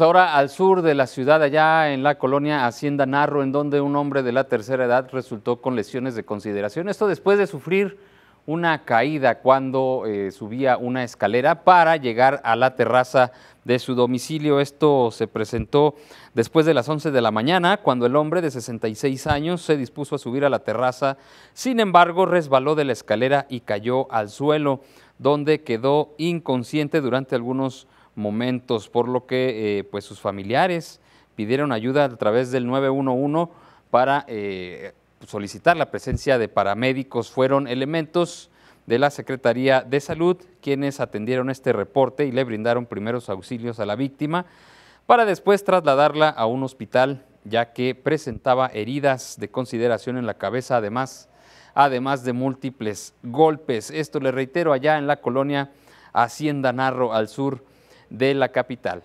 ahora al sur de la ciudad, allá en la colonia Hacienda Narro, en donde un hombre de la tercera edad resultó con lesiones de consideración. Esto después de sufrir una caída cuando eh, subía una escalera para llegar a la terraza de su domicilio. Esto se presentó después de las 11 de la mañana, cuando el hombre de 66 años se dispuso a subir a la terraza. Sin embargo, resbaló de la escalera y cayó al suelo, donde quedó inconsciente durante algunos momentos, por lo que eh, pues sus familiares pidieron ayuda a través del 911 para eh, solicitar la presencia de paramédicos. Fueron elementos de la Secretaría de Salud quienes atendieron este reporte y le brindaron primeros auxilios a la víctima para después trasladarla a un hospital ya que presentaba heridas de consideración en la cabeza, además, además de múltiples golpes. Esto le reitero allá en la colonia Hacienda Narro al sur de la capital.